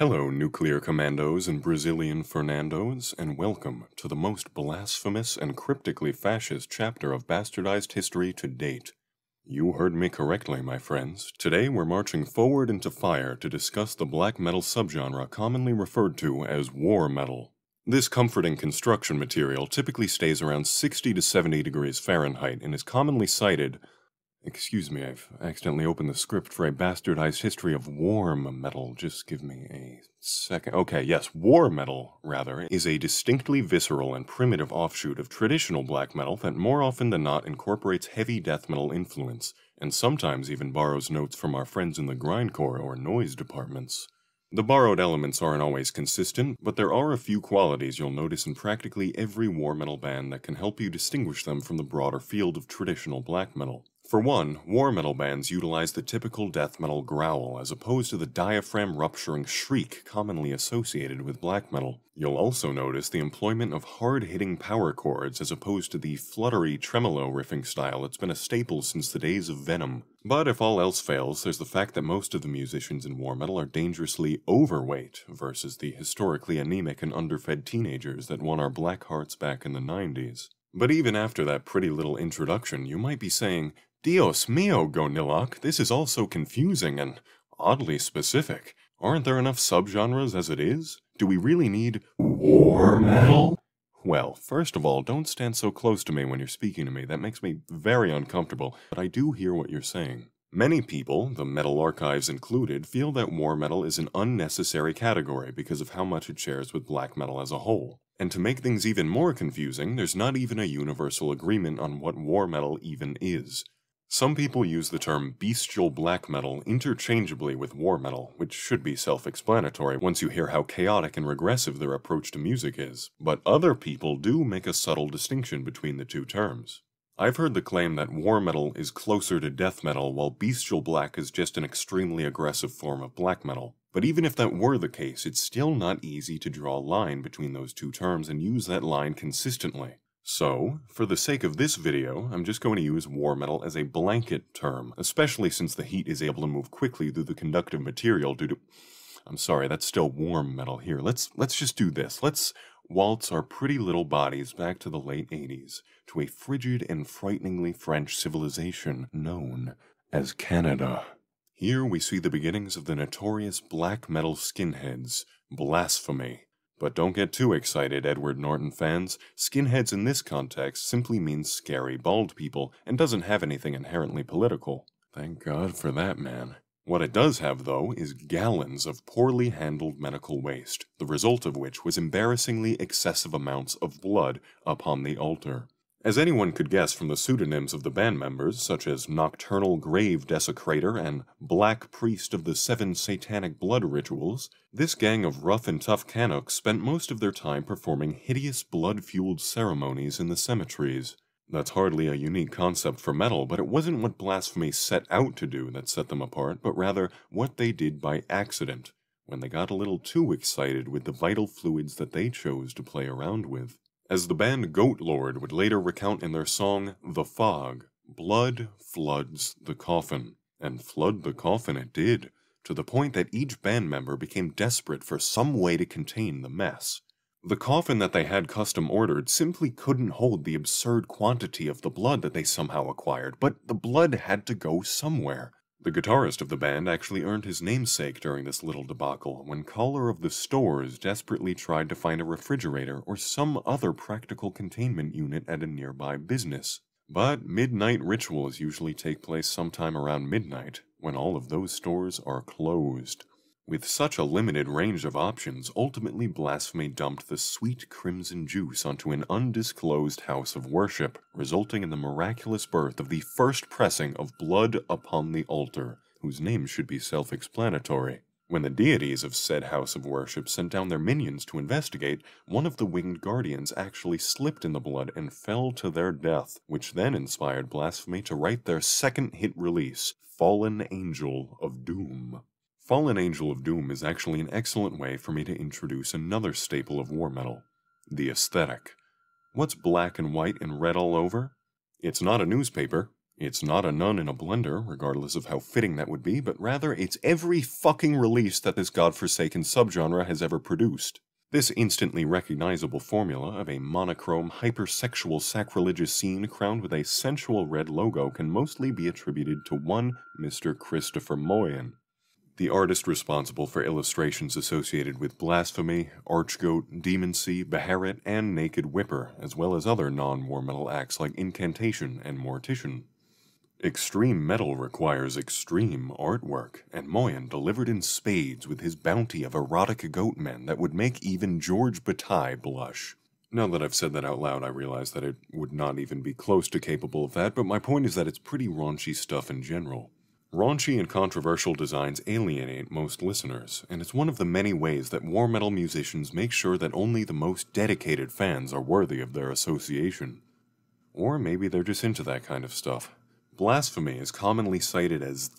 Hello, nuclear commandos and Brazilian Fernandos, and welcome to the most blasphemous and cryptically fascist chapter of bastardized history to date. You heard me correctly, my friends. Today we're marching forward into fire to discuss the black metal subgenre commonly referred to as war metal. This comforting construction material typically stays around 60 to 70 degrees Fahrenheit and is commonly cited Excuse me, I've accidentally opened the script for a bastardized history of warm metal. Just give me a second. Okay, yes, war metal, rather, is a distinctly visceral and primitive offshoot of traditional black metal that more often than not incorporates heavy death metal influence, and sometimes even borrows notes from our friends in the grindcore or noise departments. The borrowed elements aren't always consistent, but there are a few qualities you'll notice in practically every war metal band that can help you distinguish them from the broader field of traditional black metal. For one, war metal bands utilize the typical death metal growl as opposed to the diaphragm rupturing shriek commonly associated with black metal. You'll also notice the employment of hard hitting power chords as opposed to the fluttery tremolo riffing style that's been a staple since the days of Venom. But if all else fails, there's the fact that most of the musicians in war metal are dangerously overweight versus the historically anemic and underfed teenagers that won our black hearts back in the 90s. But even after that pretty little introduction, you might be saying, Dios mio, Gonilok, this is all so confusing and oddly specific. Aren't there enough subgenres as it is? Do we really need war metal? Well, first of all, don't stand so close to me when you're speaking to me. That makes me very uncomfortable, but I do hear what you're saying. Many people, the metal archives included, feel that war metal is an unnecessary category because of how much it shares with black metal as a whole. And to make things even more confusing, there's not even a universal agreement on what war metal even is. Some people use the term bestial black metal interchangeably with war metal, which should be self-explanatory once you hear how chaotic and regressive their approach to music is, but other people do make a subtle distinction between the two terms. I've heard the claim that war metal is closer to death metal while bestial black is just an extremely aggressive form of black metal, but even if that were the case, it's still not easy to draw a line between those two terms and use that line consistently. So, for the sake of this video, I'm just going to use war metal as a blanket term, especially since the heat is able to move quickly through the conductive material due to... I'm sorry, that's still warm metal here. Let's, let's just do this. Let's waltz our pretty little bodies back to the late 80s, to a frigid and frighteningly French civilization known as Canada. Here we see the beginnings of the notorious black metal skinheads, blasphemy, but don't get too excited, Edward Norton fans. Skinheads in this context simply means scary bald people and doesn't have anything inherently political. Thank God for that, man. What it does have, though, is gallons of poorly handled medical waste, the result of which was embarrassingly excessive amounts of blood upon the altar. As anyone could guess from the pseudonyms of the band members, such as Nocturnal Grave Desecrator and Black Priest of the Seven Satanic Blood Rituals, this gang of rough and tough Canucks spent most of their time performing hideous blood-fueled ceremonies in the cemeteries. That's hardly a unique concept for metal, but it wasn't what Blasphemy set out to do that set them apart, but rather what they did by accident, when they got a little too excited with the vital fluids that they chose to play around with. As the band Goat Lord would later recount in their song The Fog, blood floods the coffin, and flood the coffin it did, to the point that each band member became desperate for some way to contain the mess. The coffin that they had custom ordered simply couldn't hold the absurd quantity of the blood that they somehow acquired, but the blood had to go somewhere. The guitarist of the band actually earned his namesake during this little debacle when Caller of the Stores desperately tried to find a refrigerator or some other practical containment unit at a nearby business. But midnight rituals usually take place sometime around midnight, when all of those stores are closed. With such a limited range of options, ultimately blasphemy dumped the sweet crimson juice onto an undisclosed house of worship, resulting in the miraculous birth of the first pressing of blood upon the altar, whose name should be self-explanatory. When the deities of said house of worship sent down their minions to investigate, one of the winged guardians actually slipped in the blood and fell to their death, which then inspired Blasphemy to write their second hit release, Fallen Angel of Doom. Fallen Angel of Doom is actually an excellent way for me to introduce another staple of war metal the aesthetic. What's black and white and red all over? It's not a newspaper. It's not a nun in a blender, regardless of how fitting that would be, but rather it's every fucking release that this godforsaken subgenre has ever produced. This instantly recognizable formula of a monochrome, hypersexual, sacrilegious scene crowned with a sensual red logo can mostly be attributed to one Mr. Christopher Moyen, the artist responsible for illustrations associated with Blasphemy, Archgoat, Demoncy, Beharit, and Naked Whipper, as well as other non-war metal acts like Incantation and Mortician. Extreme metal requires extreme artwork, and Moyen delivered in spades with his bounty of erotic goatmen that would make even George Bataille blush. Now that I've said that out loud, I realize that it would not even be close to capable of that, but my point is that it's pretty raunchy stuff in general. Raunchy and controversial designs alienate most listeners, and it's one of the many ways that war metal musicians make sure that only the most dedicated fans are worthy of their association. Or maybe they're just into that kind of stuff. Blasphemy is commonly cited as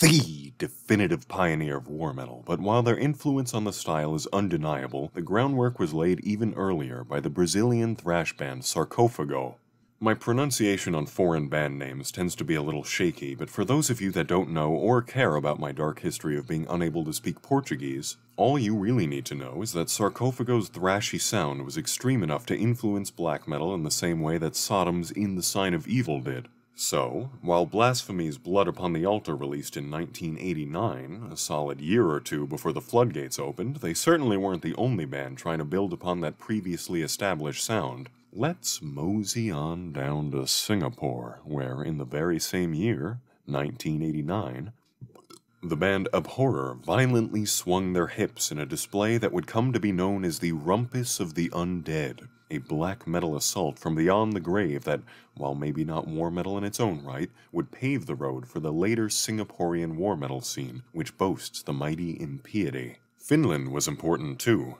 the definitive pioneer of war metal, but while their influence on the style is undeniable, the groundwork was laid even earlier by the Brazilian thrash band Sarcophago, my pronunciation on foreign band names tends to be a little shaky, but for those of you that don't know or care about my dark history of being unable to speak Portuguese, all you really need to know is that Sarcophago's thrashy sound was extreme enough to influence black metal in the same way that Sodom's In the Sign of Evil did. So, while Blasphemy's Blood Upon the Altar released in 1989, a solid year or two before the floodgates opened, they certainly weren't the only band trying to build upon that previously established sound let's mosey on down to Singapore, where in the very same year, 1989, the band Abhorror violently swung their hips in a display that would come to be known as the Rumpus of the Undead, a black metal assault from beyond the grave that, while maybe not war metal in its own right, would pave the road for the later Singaporean war metal scene, which boasts the mighty impiety. Finland was important too,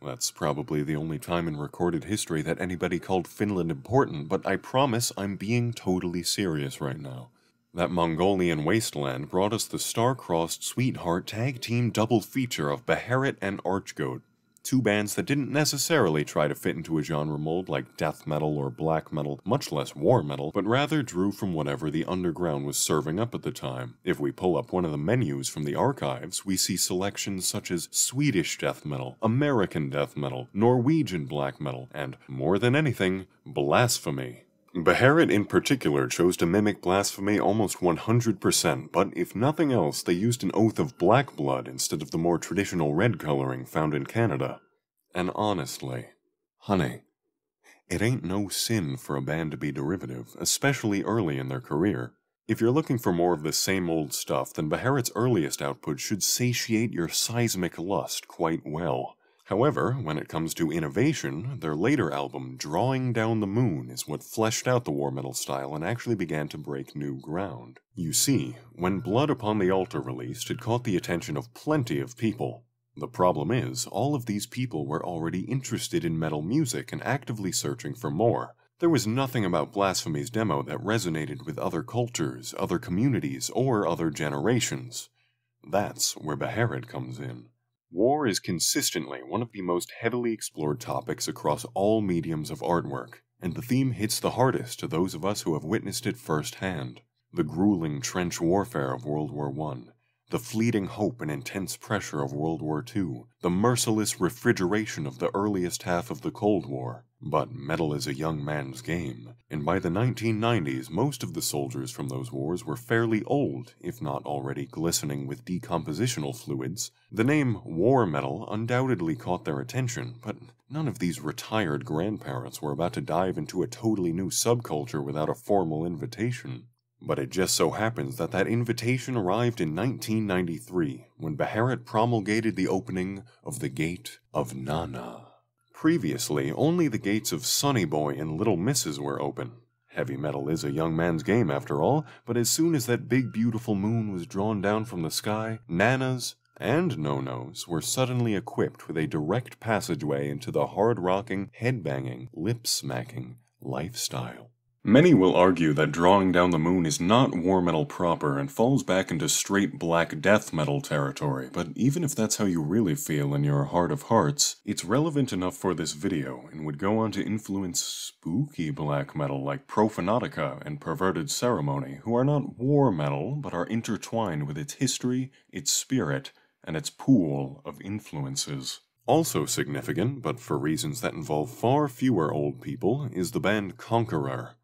that's probably the only time in recorded history that anybody called Finland important, but I promise I'm being totally serious right now. That Mongolian wasteland brought us the star-crossed sweetheart tag team double feature of Beharit and Archgoat, two bands that didn't necessarily try to fit into a genre mold like death metal or black metal, much less war metal, but rather drew from whatever the underground was serving up at the time. If we pull up one of the menus from the archives, we see selections such as Swedish death metal, American death metal, Norwegian black metal, and, more than anything, blasphemy. Beharit in particular chose to mimic blasphemy almost 100%, but if nothing else, they used an oath of black blood instead of the more traditional red coloring found in Canada. And honestly, honey, it ain't no sin for a band to be derivative, especially early in their career. If you're looking for more of the same old stuff, then Beharit's earliest output should satiate your seismic lust quite well. However, when it comes to innovation, their later album, Drawing Down the Moon, is what fleshed out the war metal style and actually began to break new ground. You see, when Blood Upon the Altar released, it caught the attention of plenty of people. The problem is, all of these people were already interested in metal music and actively searching for more. There was nothing about Blasphemy's demo that resonated with other cultures, other communities, or other generations. That's where Beherit comes in. War is consistently one of the most heavily explored topics across all mediums of artwork, and the theme hits the hardest to those of us who have witnessed it firsthand. The grueling trench warfare of World War I, the fleeting hope and intense pressure of World War II, the merciless refrigeration of the earliest half of the Cold War, but metal is a young man's game, and by the 1990s, most of the soldiers from those wars were fairly old, if not already glistening with decompositional fluids. The name war metal undoubtedly caught their attention, but none of these retired grandparents were about to dive into a totally new subculture without a formal invitation. But it just so happens that that invitation arrived in 1993 when Beharat promulgated the opening of the Gate of Nana. Previously, only the gates of Sonny Boy and Little Misses were open. Heavy metal is a young man's game, after all, but as soon as that big beautiful moon was drawn down from the sky, Nana's and No-Nos were suddenly equipped with a direct passageway into the hard-rocking, head-banging, lip-smacking lifestyle. Many will argue that drawing down the moon is not war metal proper and falls back into straight black death metal territory, but even if that's how you really feel in your heart of hearts, it's relevant enough for this video and would go on to influence spooky black metal like Profanatica and Perverted Ceremony, who are not war metal but are intertwined with its history, its spirit, and its pool of influences. Also significant, but for reasons that involve far fewer old people, is the band Conqueror,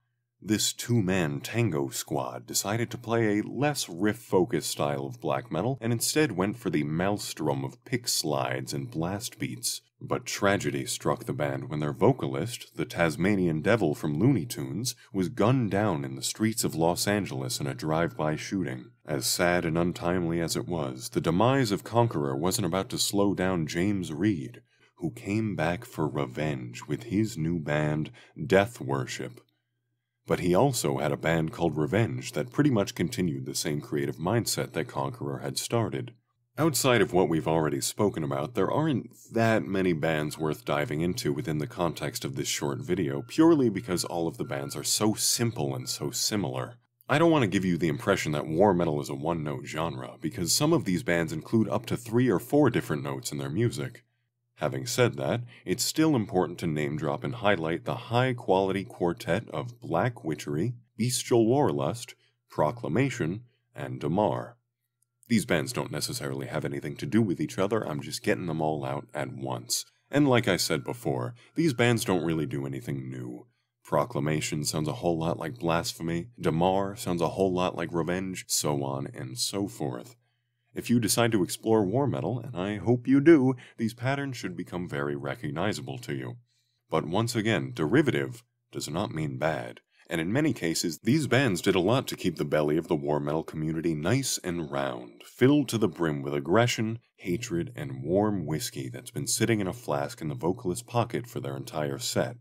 this two man tango squad decided to play a less riff focused style of black metal and instead went for the maelstrom of pick slides and blast beats. But tragedy struck the band when their vocalist, the Tasmanian Devil from Looney Tunes, was gunned down in the streets of Los Angeles in a drive by shooting. As sad and untimely as it was, the demise of Conqueror wasn't about to slow down James Reed, who came back for revenge with his new band, Death Worship. But he also had a band called Revenge that pretty much continued the same creative mindset that Conqueror had started. Outside of what we've already spoken about, there aren't that many bands worth diving into within the context of this short video, purely because all of the bands are so simple and so similar. I don't want to give you the impression that war metal is a one-note genre, because some of these bands include up to three or four different notes in their music. Having said that, it's still important to name drop and highlight the high quality quartet of Black Witchery, Bestial Warlust, Proclamation, and Damar. These bands don't necessarily have anything to do with each other, I'm just getting them all out at once. And like I said before, these bands don't really do anything new. Proclamation sounds a whole lot like blasphemy, Damar sounds a whole lot like revenge, so on and so forth. If you decide to explore war metal, and I hope you do, these patterns should become very recognizable to you. But once again, derivative does not mean bad, and in many cases, these bands did a lot to keep the belly of the war metal community nice and round, filled to the brim with aggression, hatred, and warm whiskey that's been sitting in a flask in the vocalist's pocket for their entire set.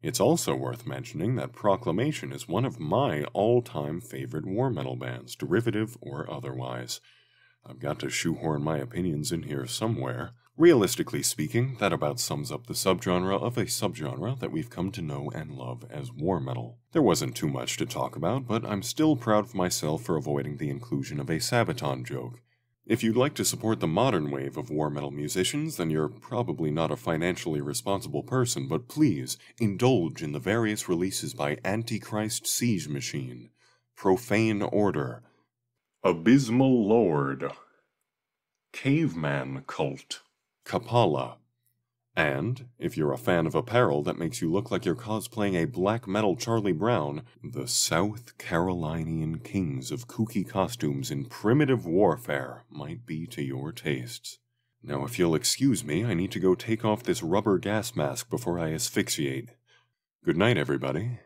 It's also worth mentioning that Proclamation is one of my all time favorite war metal bands, derivative or otherwise. I've got to shoehorn my opinions in here somewhere. Realistically speaking, that about sums up the subgenre of a subgenre that we've come to know and love as war metal. There wasn't too much to talk about, but I'm still proud of myself for avoiding the inclusion of a Sabaton joke. If you'd like to support the modern wave of war metal musicians, then you're probably not a financially responsible person, but please indulge in the various releases by Antichrist Siege Machine, Profane Order, Abysmal Lord, Caveman Cult, Kapala, and, if you're a fan of apparel that makes you look like you're cosplaying a black metal Charlie Brown, the South Carolinian kings of kooky costumes in primitive warfare might be to your tastes. Now, if you'll excuse me, I need to go take off this rubber gas mask before I asphyxiate. Good night, everybody.